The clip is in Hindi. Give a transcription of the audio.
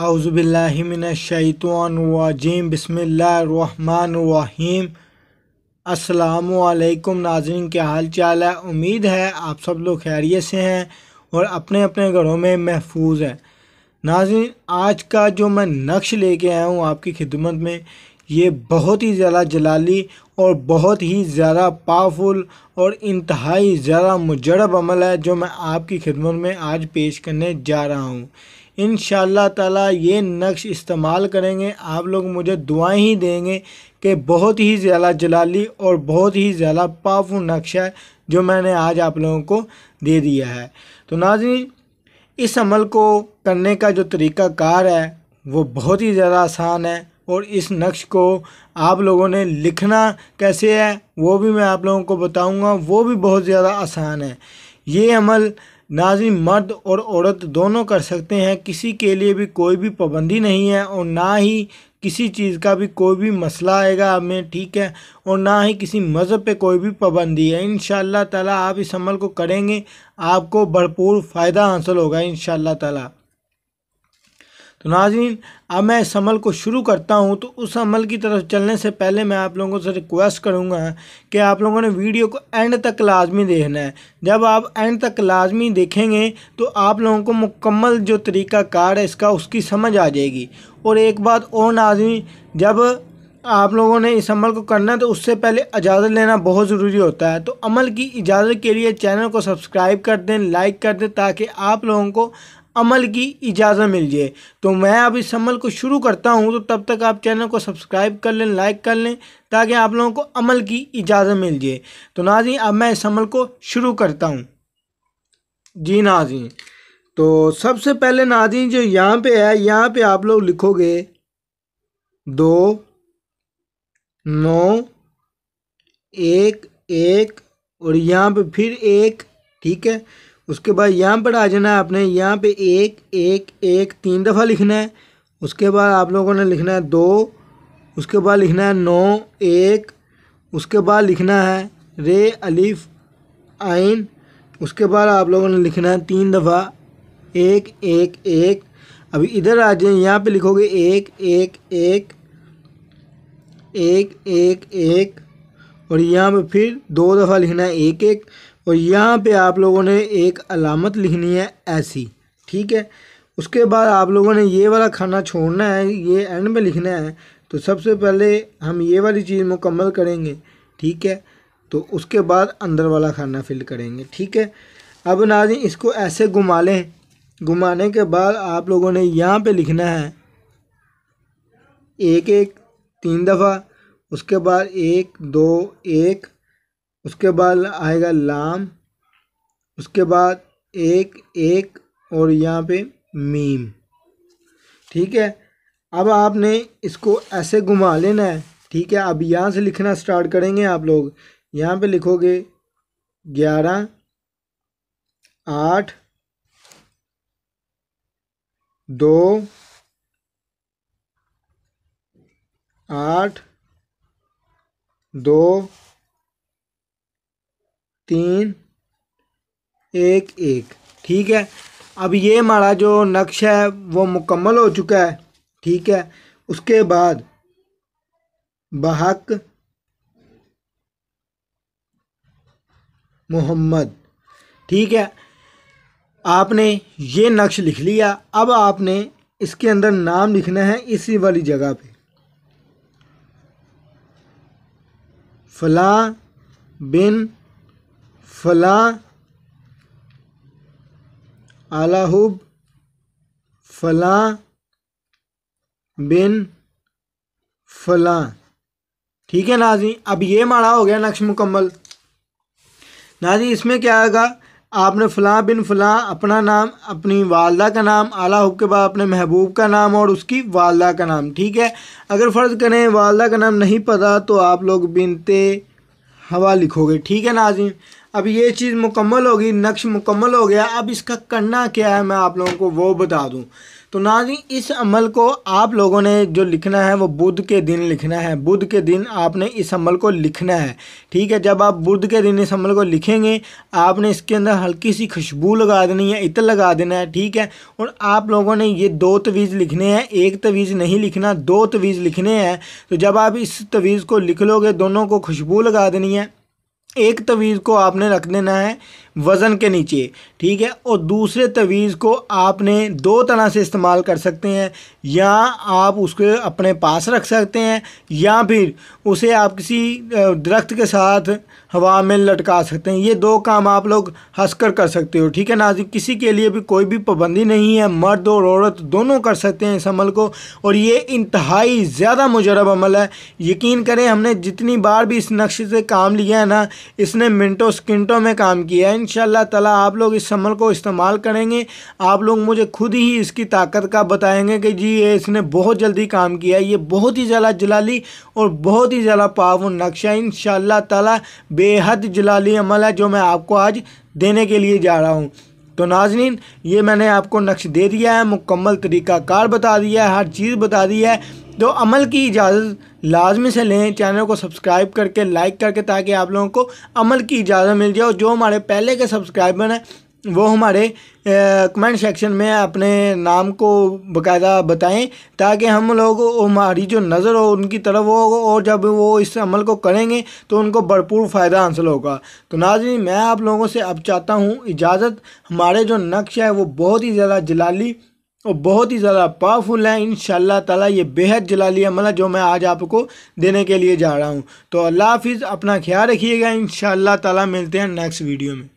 आउज़बिल्लिमिनशैतवाजीम बसमीम असलकुम नाजरन क्या हाल चाल है उम्मीद है आप सब लोग खैरियत से हैं और अपने अपने घरों में महफूज है नाजरन आज का जो मैं नक्श ले कर आया हूँ आपकी खिदमत में ये बहुत ही ज़्यादा जलाली और बहुत ही ज़्यादा पावरफुल और इंतहाई ज़्यादा मुजरब अमल है जो मैं आपकी खिदमत में आज पेश करने जा रहा हूँ इन ताला ये नक्श इस्तेमाल करेंगे आप लोग मुझे दुआएं ही देंगे कि बहुत ही ज़्यादा जलाली और बहुत ही ज़्यादा पावरफुल नक्श है जो मैंने आज आप लोगों को दे दिया है तो नाजी इस अमल को करने का जो तरीका कार है वो बहुत ही ज़्यादा आसान है और इस नक्श को आप लोगों ने लिखना कैसे है वो भी मैं आप लोगों को बताऊंगा वो भी बहुत ज़्यादा आसान है ये अमल नाजिम मर्द और औरत दोनों कर सकते हैं किसी के लिए भी कोई भी पाबंदी नहीं है और ना ही किसी चीज़ का भी कोई भी मसला आएगा हमें ठीक है और ना ही किसी मज़हब पे कोई भी पाबंदी है इन ताला आप इस अमल को करेंगे आपको भरपूर फ़ायदा हासिल होगा इन ताला तो नाजीन अब मैं इस अमल को शुरू करता हूँ तो उस अमल की तरफ चलने से पहले मैं आप लोगों से रिक्वेस्ट करूँगा कि आप लोगों ने वीडियो को एंड तक लाजमी देखना है जब आप एंड तक लाजमी देखेंगे तो आप लोगों को मुकम्मल जो तरीका कार है इसका उसकी समझ आ जाएगी और एक बात और नाजमी जब आप लोगों ने इस अमल को करना है तो उससे पहले इजाज़त लेना बहुत ज़रूरी होता है तो अमल की इजाज़त के लिए चैनल को सब्सक्राइब कर दें लाइक कर दें ताकि आप लोगों को अमल की इजाज़त मिल जाए तो मैं अब इस अमल को शुरू करता हूँ तो तब तक आप चैनल को सब्सक्राइब कर लें लाइक कर लें ताकि आप लोगों को अमल की इजाज़त मिल जाए तो नाजी अब मैं इस अमल को शुरू करता हूँ जी नाजी तो सबसे पहले नाजी जो यहाँ पे है यहाँ पे आप लोग लिखोगे दो नौ एक एक और यहाँ पे फिर एक ठीक है उसके बाद यहाँ पर आ जाना है आपने यहाँ पे एक एक एक तीन दफ़ा लिखना है उसके बाद आप लोगों ने लिखना है दो उसके बाद लिखना है नौ एक उसके बाद लिखना है रे अलिफ आइन उसके बाद आप लोगों ने लिखना है तीन दफ़ा एक एक एक अभी इधर आ जाए यहाँ पे लिखोगे एक एक एक एक एक एक और यहाँ पे फिर दो दफ़ा लिखना है एक एक और यहाँ पे आप लोगों ने एक अलामत लिखनी है ऐसी ठीक है उसके बाद आप लोगों ने ये वाला खाना छोड़ना है ये एंड में लिखना है तो सबसे पहले हम ये वाली चीज़ मुकम्मल करेंगे ठीक है तो उसके बाद अंदर वाला खाना फिल करेंगे ठीक है अब नाजी इसको ऐसे घुमा लें घुमाने के बाद आप लोगों ने यहाँ पे लिखना है एक एक तीन दफ़ा उसके बाद एक दो एक उसके बाद आएगा लाम उसके बाद एक एक और यहाँ पे मीम ठीक है अब आपने इसको ऐसे घुमा लेना है ठीक है अब यहाँ से लिखना स्टार्ट करेंगे आप लोग यहाँ पे लिखोगे ग्यारह आठ दो आठ दो तीन एक एक ठीक है अब ये हमारा जो नक्श है वो मुकम्मल हो चुका है ठीक है उसके बाद बहक मोहम्मद ठीक है आपने ये नक्श लिख लिया अब आपने इसके अंदर नाम लिखना है इसी वाली जगह पे फला बिन फला आलाहुब फला बिन फला ठीक है नाजी अब ये माड़ा हो गया नक्श मुकम्मल नाजी इसमें क्या आएगा आपने फला बिन फला अपना नाम अपनी वालदा का नाम आला हुब के बाद अपने महबूब का नाम और उसकी वालदा का नाम ठीक है अगर फ़र्ज़ करें वालदा का नाम नहीं पता तो आप लोग बिनते हवा लिखोगे ठीक है नाजिम अब ये चीज़ मुकम्मल होगी नक्श मुकम्मल हो गया अब इसका करना क्या है मैं आप लोगों को वो बता दूँ तो नाजी इस अमल को आप लोगों ने जो लिखना है वो बुध के दिन लिखना है बुध के दिन आपने इस अमल को लिखना है ठीक है जब आप बुध के दिन इस अमल को लिखेंगे आपने इसके अंदर हल्की सी खुशबू लगा देनी है इतर लगा देना है ठीक है और आप लोगों ने ये दो तवीज़ लिखने हैं एक तवीज़ नहीं लिखना दो तवीज़ लिखने हैं तो जब आप इस तवीज़ को लिख लोगे दोनों को खुशबू लगा देनी है एक तवीज़ को आपने रख देना है वज़न के नीचे ठीक है और दूसरे तवीज़ को आपने दो तरह से इस्तेमाल कर सकते हैं या आप उसको अपने पास रख सकते हैं या फिर उसे आप किसी दरख्त के साथ हवा में लटका सकते हैं ये दो काम आप लोग हंस कर कर सकते हो ठीक है नाजिक किसी के लिए भी कोई भी पाबंदी नहीं है मर्द और औरत दोनों कर सकते हैं इस अमल को और ये इंतहाई ज़्यादा मुजरब अमल है यकीन करें हमने जितनी बार भी इस नक्श से काम लिया है ना इसने मिनटों सकिंटों में काम किया है इन ताला आप लोग इस अमल को इस्तेमाल करेंगे आप लोग मुझे खुद ही इसकी ताकत का बताएंगे कि जी ये इसने बहुत जल्दी काम किया ये बहुत ही ज़्यादा जलाली और बहुत ही ज़्यादा पावर नक्शा इन ताला बेहद जलाली अमल है जो मैं आपको आज देने के लिए जा रहा हूँ तो नाजनीन ये मैंने आपको नक्श दे दिया है मुकम्मल तरीक़ाकार बता दिया है हर चीज़ बता दी है तो अमल की इजाज़त लाजमी से लें चैनल को सब्सक्राइब करके लाइक करके ताकि आप लोगों को अमल की इजाज़त मिल जाए और जो हमारे पहले के सब्सक्राइबर हैं वो हमारे कमेंट सेक्शन में अपने नाम को बकायदा बताएं ताकि हम लोग हमारी जो नज़र हो उनकी तरफ हो और जब वो इस अमल को करेंगे तो उनको भरपूर फ़ायदा हासिल होगा तो नाजी मैं आप लोगों से अब चाहता हूँ इजाज़त हमारे जो नक्श है वो बहुत ही ज़्यादा जलाली और बहुत ही ज़्यादा पावरफुल है इन ताला ये बेहद जलाली अमल है जो मैं आज आपको देने के लिए जा रहा हूँ तो अल्लाह हाफिज़ अपना ख्याल रखिएगा इन ताला मिलते हैं नेक्स्ट वीडियो में